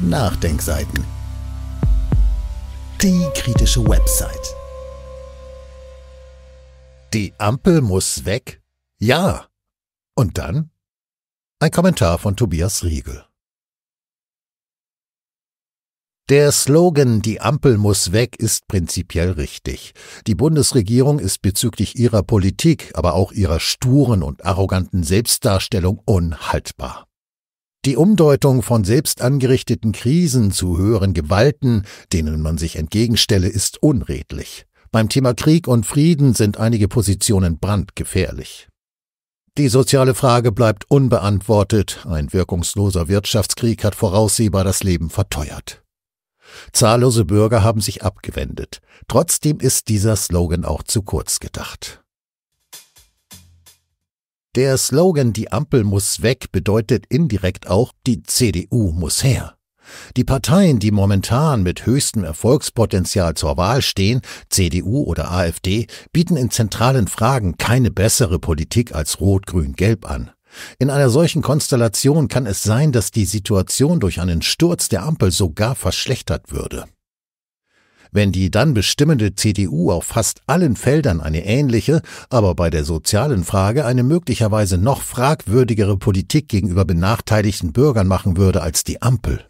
Nachdenkseiten. Die kritische Website. Die Ampel muss weg? Ja. Und dann? Ein Kommentar von Tobias Riegel. Der Slogan Die Ampel muss weg ist prinzipiell richtig. Die Bundesregierung ist bezüglich ihrer Politik, aber auch ihrer sturen und arroganten Selbstdarstellung unhaltbar. Die Umdeutung von selbst angerichteten Krisen zu höheren Gewalten, denen man sich entgegenstelle, ist unredlich. Beim Thema Krieg und Frieden sind einige Positionen brandgefährlich. Die soziale Frage bleibt unbeantwortet. Ein wirkungsloser Wirtschaftskrieg hat voraussehbar das Leben verteuert. Zahllose Bürger haben sich abgewendet. Trotzdem ist dieser Slogan auch zu kurz gedacht. Der Slogan Die Ampel muss weg bedeutet indirekt auch, die CDU muss her. Die Parteien, die momentan mit höchstem Erfolgspotenzial zur Wahl stehen, CDU oder AfD, bieten in zentralen Fragen keine bessere Politik als Rot-Grün-Gelb an. In einer solchen Konstellation kann es sein, dass die Situation durch einen Sturz der Ampel sogar verschlechtert würde. Wenn die dann bestimmende CDU auf fast allen Feldern eine ähnliche, aber bei der sozialen Frage eine möglicherweise noch fragwürdigere Politik gegenüber benachteiligten Bürgern machen würde als die Ampel.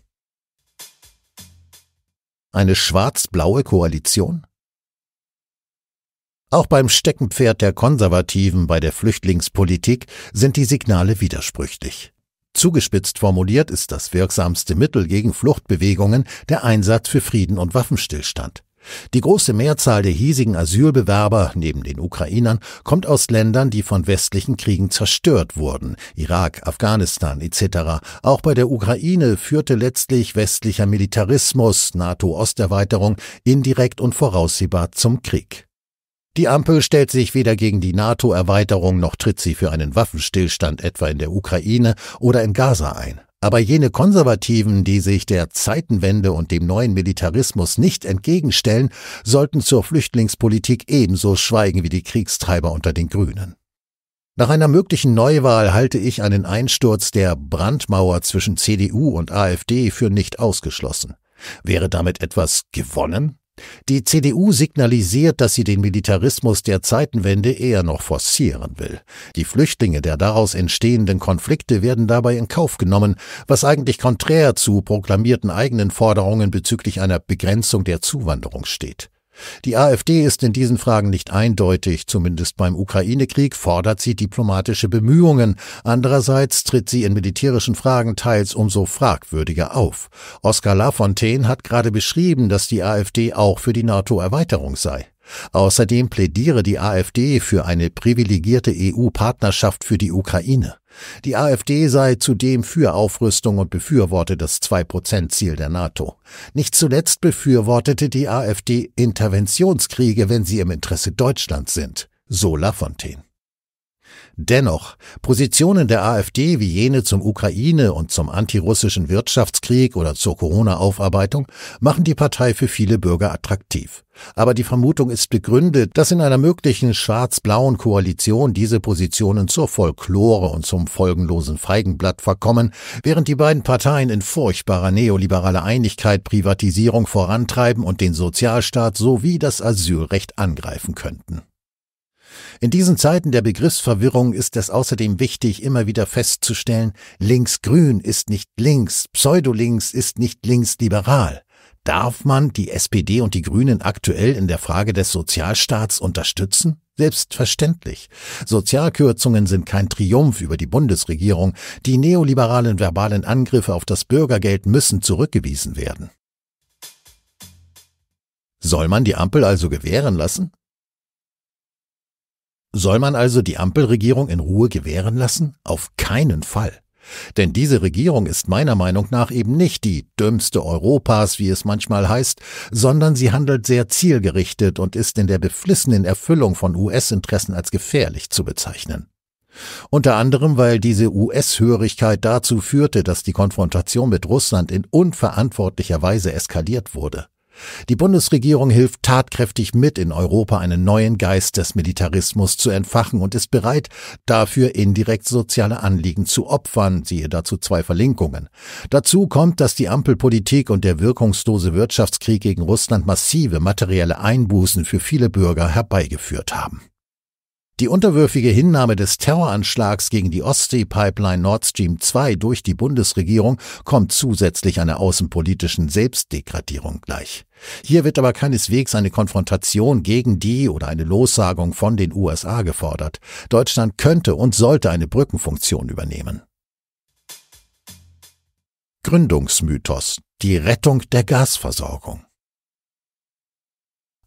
Eine schwarz-blaue Koalition? Auch beim Steckenpferd der Konservativen bei der Flüchtlingspolitik sind die Signale widersprüchlich. Zugespitzt formuliert ist das wirksamste Mittel gegen Fluchtbewegungen der Einsatz für Frieden und Waffenstillstand. Die große Mehrzahl der hiesigen Asylbewerber, neben den Ukrainern, kommt aus Ländern, die von westlichen Kriegen zerstört wurden, Irak, Afghanistan etc. Auch bei der Ukraine führte letztlich westlicher Militarismus, NATO-Osterweiterung, indirekt und voraussehbar zum Krieg. Die Ampel stellt sich weder gegen die NATO-Erweiterung noch tritt sie für einen Waffenstillstand etwa in der Ukraine oder in Gaza ein. Aber jene Konservativen, die sich der Zeitenwende und dem neuen Militarismus nicht entgegenstellen, sollten zur Flüchtlingspolitik ebenso schweigen wie die Kriegstreiber unter den Grünen. Nach einer möglichen Neuwahl halte ich einen Einsturz der Brandmauer zwischen CDU und AfD für nicht ausgeschlossen. Wäre damit etwas gewonnen? Die CDU signalisiert, dass sie den Militarismus der Zeitenwende eher noch forcieren will. Die Flüchtlinge der daraus entstehenden Konflikte werden dabei in Kauf genommen, was eigentlich konträr zu proklamierten eigenen Forderungen bezüglich einer Begrenzung der Zuwanderung steht. Die AfD ist in diesen Fragen nicht eindeutig, zumindest beim Ukraine-Krieg fordert sie diplomatische Bemühungen, andererseits tritt sie in militärischen Fragen teils umso fragwürdiger auf. Oskar Lafontaine hat gerade beschrieben, dass die AfD auch für die NATO-Erweiterung sei. Außerdem plädiere die AfD für eine privilegierte EU-Partnerschaft für die Ukraine. Die AfD sei zudem für Aufrüstung und befürworte das 2-Prozent-Ziel der NATO. Nicht zuletzt befürwortete die AfD Interventionskriege, wenn sie im Interesse Deutschlands sind, so Lafontaine. Dennoch, Positionen der AfD wie jene zum Ukraine- und zum antirussischen Wirtschaftskrieg oder zur Corona-Aufarbeitung machen die Partei für viele Bürger attraktiv. Aber die Vermutung ist begründet, dass in einer möglichen schwarz-blauen Koalition diese Positionen zur Folklore und zum folgenlosen Feigenblatt verkommen, während die beiden Parteien in furchtbarer neoliberaler Einigkeit Privatisierung vorantreiben und den Sozialstaat sowie das Asylrecht angreifen könnten. In diesen Zeiten der Begriffsverwirrung ist es außerdem wichtig, immer wieder festzustellen, linksgrün ist nicht links, pseudolinks ist nicht linksliberal. Darf man die SPD und die Grünen aktuell in der Frage des Sozialstaats unterstützen? Selbstverständlich. Sozialkürzungen sind kein Triumph über die Bundesregierung. Die neoliberalen verbalen Angriffe auf das Bürgergeld müssen zurückgewiesen werden. Soll man die Ampel also gewähren lassen? Soll man also die Ampelregierung in Ruhe gewähren lassen? Auf keinen Fall. Denn diese Regierung ist meiner Meinung nach eben nicht die dümmste Europas, wie es manchmal heißt, sondern sie handelt sehr zielgerichtet und ist in der beflissenen Erfüllung von US-Interessen als gefährlich zu bezeichnen. Unter anderem, weil diese US-Hörigkeit dazu führte, dass die Konfrontation mit Russland in unverantwortlicher Weise eskaliert wurde. Die Bundesregierung hilft tatkräftig mit, in Europa einen neuen Geist des Militarismus zu entfachen und ist bereit, dafür indirekt soziale Anliegen zu opfern, siehe dazu zwei Verlinkungen. Dazu kommt, dass die Ampelpolitik und der wirkungslose Wirtschaftskrieg gegen Russland massive materielle Einbußen für viele Bürger herbeigeführt haben. Die unterwürfige Hinnahme des Terroranschlags gegen die Ostsee-Pipeline Nord Stream 2 durch die Bundesregierung kommt zusätzlich einer außenpolitischen Selbstdegradierung gleich. Hier wird aber keineswegs eine Konfrontation gegen die oder eine Lossagung von den USA gefordert. Deutschland könnte und sollte eine Brückenfunktion übernehmen. Gründungsmythos. Die Rettung der Gasversorgung.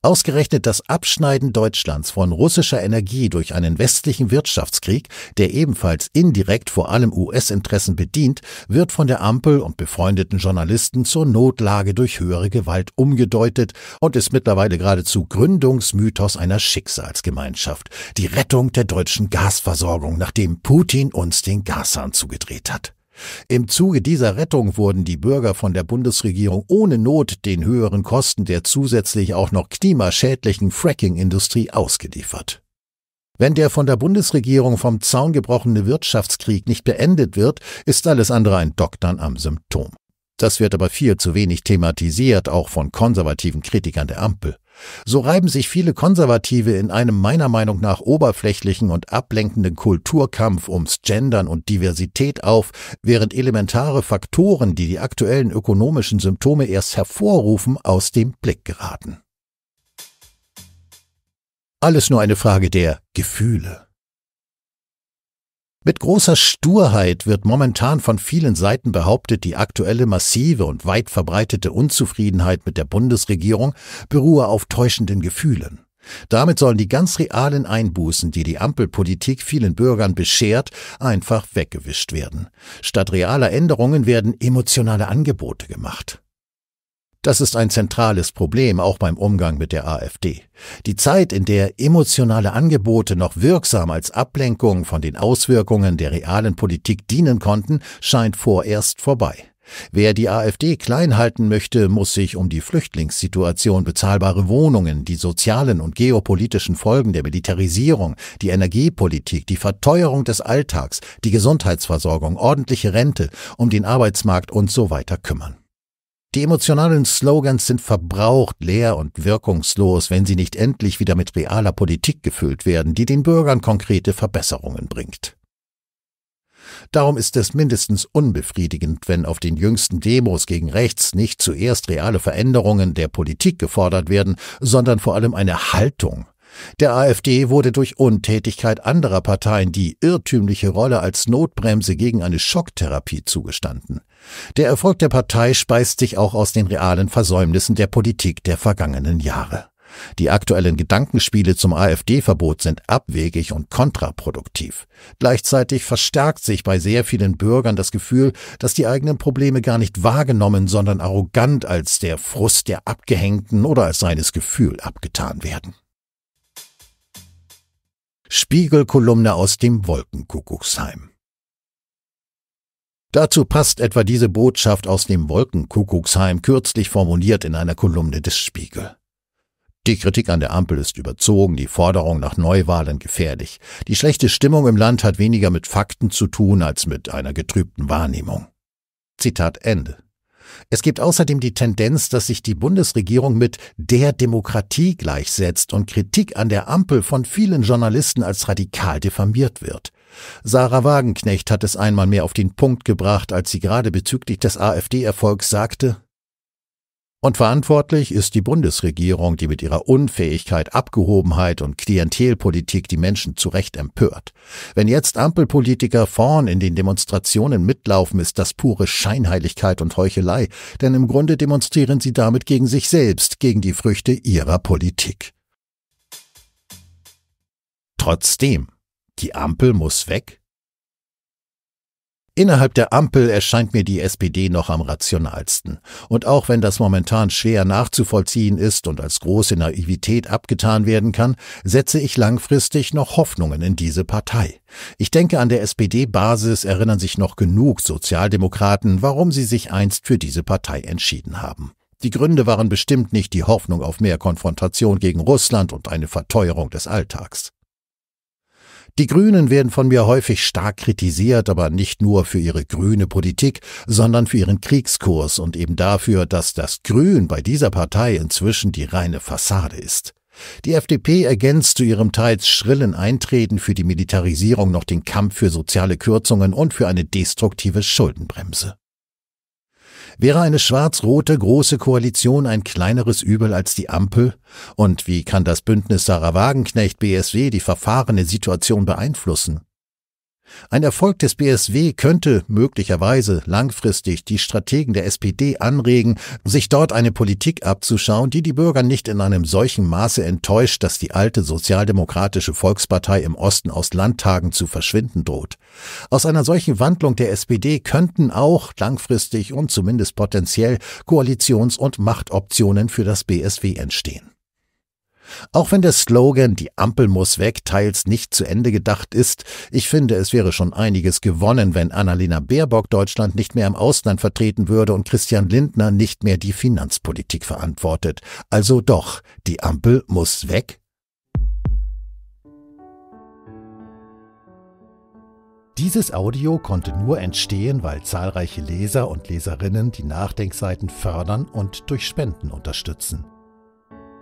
Ausgerechnet das Abschneiden Deutschlands von russischer Energie durch einen westlichen Wirtschaftskrieg, der ebenfalls indirekt vor allem US-Interessen bedient, wird von der Ampel und befreundeten Journalisten zur Notlage durch höhere Gewalt umgedeutet und ist mittlerweile geradezu Gründungsmythos einer Schicksalsgemeinschaft, die Rettung der deutschen Gasversorgung, nachdem Putin uns den Gashahn zugedreht hat. Im Zuge dieser Rettung wurden die Bürger von der Bundesregierung ohne Not den höheren Kosten der zusätzlich auch noch klimaschädlichen Fracking-Industrie ausgeliefert. Wenn der von der Bundesregierung vom Zaun gebrochene Wirtschaftskrieg nicht beendet wird, ist alles andere ein Doktern am Symptom. Das wird aber viel zu wenig thematisiert, auch von konservativen Kritikern der Ampel. So reiben sich viele Konservative in einem meiner Meinung nach oberflächlichen und ablenkenden Kulturkampf ums Gendern und Diversität auf, während elementare Faktoren, die die aktuellen ökonomischen Symptome erst hervorrufen, aus dem Blick geraten. Alles nur eine Frage der Gefühle. Mit großer Sturheit wird momentan von vielen Seiten behauptet, die aktuelle massive und weit verbreitete Unzufriedenheit mit der Bundesregierung beruhe auf täuschenden Gefühlen. Damit sollen die ganz realen Einbußen, die die Ampelpolitik vielen Bürgern beschert, einfach weggewischt werden. Statt realer Änderungen werden emotionale Angebote gemacht. Das ist ein zentrales Problem auch beim Umgang mit der AfD. Die Zeit, in der emotionale Angebote noch wirksam als Ablenkung von den Auswirkungen der realen Politik dienen konnten, scheint vorerst vorbei. Wer die AfD klein halten möchte, muss sich um die Flüchtlingssituation, bezahlbare Wohnungen, die sozialen und geopolitischen Folgen der Militarisierung, die Energiepolitik, die Verteuerung des Alltags, die Gesundheitsversorgung, ordentliche Rente, um den Arbeitsmarkt und so weiter kümmern. Die emotionalen Slogans sind verbraucht, leer und wirkungslos, wenn sie nicht endlich wieder mit realer Politik gefüllt werden, die den Bürgern konkrete Verbesserungen bringt. Darum ist es mindestens unbefriedigend, wenn auf den jüngsten Demos gegen rechts nicht zuerst reale Veränderungen der Politik gefordert werden, sondern vor allem eine Haltung, der AfD wurde durch Untätigkeit anderer Parteien die irrtümliche Rolle als Notbremse gegen eine Schocktherapie zugestanden. Der Erfolg der Partei speist sich auch aus den realen Versäumnissen der Politik der vergangenen Jahre. Die aktuellen Gedankenspiele zum AfD-Verbot sind abwegig und kontraproduktiv. Gleichzeitig verstärkt sich bei sehr vielen Bürgern das Gefühl, dass die eigenen Probleme gar nicht wahrgenommen, sondern arrogant als der Frust der Abgehängten oder als seines Gefühl abgetan werden. Spiegelkolumne aus dem Wolkenkuckucksheim. Dazu passt etwa diese Botschaft aus dem Wolkenkuckucksheim kürzlich formuliert in einer Kolumne des Spiegel. Die Kritik an der Ampel ist überzogen, die Forderung nach Neuwahlen gefährlich. Die schlechte Stimmung im Land hat weniger mit Fakten zu tun als mit einer getrübten Wahrnehmung. Zitat Ende. Es gibt außerdem die Tendenz, dass sich die Bundesregierung mit der Demokratie gleichsetzt und Kritik an der Ampel von vielen Journalisten als radikal diffamiert wird. Sarah Wagenknecht hat es einmal mehr auf den Punkt gebracht, als sie gerade bezüglich des AfD-Erfolgs sagte, und verantwortlich ist die Bundesregierung, die mit ihrer Unfähigkeit, Abgehobenheit und Klientelpolitik die Menschen zu Recht empört. Wenn jetzt Ampelpolitiker vorn in den Demonstrationen mitlaufen, ist das pure Scheinheiligkeit und Heuchelei, denn im Grunde demonstrieren sie damit gegen sich selbst, gegen die Früchte ihrer Politik. Trotzdem, die Ampel muss weg? Innerhalb der Ampel erscheint mir die SPD noch am rationalsten. Und auch wenn das momentan schwer nachzuvollziehen ist und als große Naivität abgetan werden kann, setze ich langfristig noch Hoffnungen in diese Partei. Ich denke, an der SPD-Basis erinnern sich noch genug Sozialdemokraten, warum sie sich einst für diese Partei entschieden haben. Die Gründe waren bestimmt nicht die Hoffnung auf mehr Konfrontation gegen Russland und eine Verteuerung des Alltags. Die Grünen werden von mir häufig stark kritisiert, aber nicht nur für ihre grüne Politik, sondern für ihren Kriegskurs und eben dafür, dass das Grün bei dieser Partei inzwischen die reine Fassade ist. Die FDP ergänzt zu ihrem teils schrillen Eintreten für die Militarisierung noch den Kampf für soziale Kürzungen und für eine destruktive Schuldenbremse. Wäre eine schwarz-rote große Koalition ein kleineres Übel als die Ampel? Und wie kann das Bündnis Sarah Wagenknecht BSW die verfahrene Situation beeinflussen? Ein Erfolg des BSW könnte möglicherweise langfristig die Strategen der SPD anregen, sich dort eine Politik abzuschauen, die die Bürger nicht in einem solchen Maße enttäuscht, dass die alte sozialdemokratische Volkspartei im Osten aus Landtagen zu verschwinden droht. Aus einer solchen Wandlung der SPD könnten auch langfristig und zumindest potenziell Koalitions- und Machtoptionen für das BSW entstehen. Auch wenn der Slogan Die Ampel muss weg teils nicht zu Ende gedacht ist, ich finde, es wäre schon einiges gewonnen, wenn Annalena Baerbock Deutschland nicht mehr im Ausland vertreten würde und Christian Lindner nicht mehr die Finanzpolitik verantwortet. Also doch, die Ampel muss weg? Dieses Audio konnte nur entstehen, weil zahlreiche Leser und Leserinnen die Nachdenkseiten fördern und durch Spenden unterstützen.